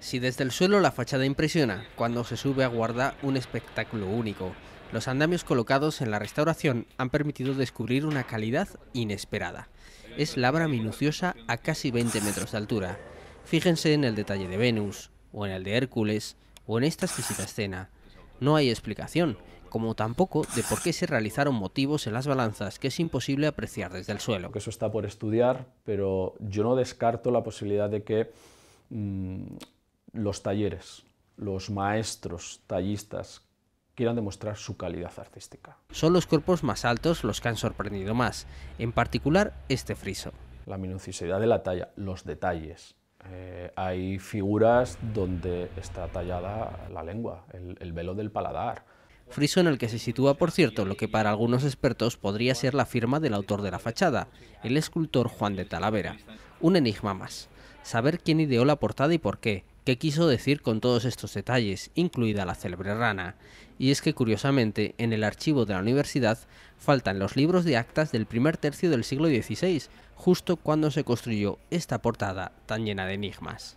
Si desde el suelo la fachada impresiona, cuando se sube aguarda un espectáculo único. Los andamios colocados en la restauración han permitido descubrir una calidad inesperada. Es labra minuciosa a casi 20 metros de altura. Fíjense en el detalle de Venus, o en el de Hércules, o en esta exquisita escena. No hay explicación, como tampoco de por qué se realizaron motivos en las balanzas que es imposible apreciar desde el suelo. Eso está por estudiar, pero yo no descarto la posibilidad de que mm, los talleres, los maestros tallistas quieran demostrar su calidad artística. Son los cuerpos más altos los que han sorprendido más, en particular este friso. La minuciosidad de la talla, los detalles. Eh, hay figuras donde está tallada la lengua, el velo del paladar. Friso en el que se sitúa, por cierto, lo que para algunos expertos podría ser la firma del autor de la fachada, el escultor Juan de Talavera. Un enigma más. Saber quién ideó la portada y por qué, qué quiso decir con todos estos detalles, incluida la célebre rana. Y es que curiosamente, en el archivo de la universidad faltan los libros de actas del primer tercio del siglo XVI, justo cuando se construyó esta portada tan llena de enigmas.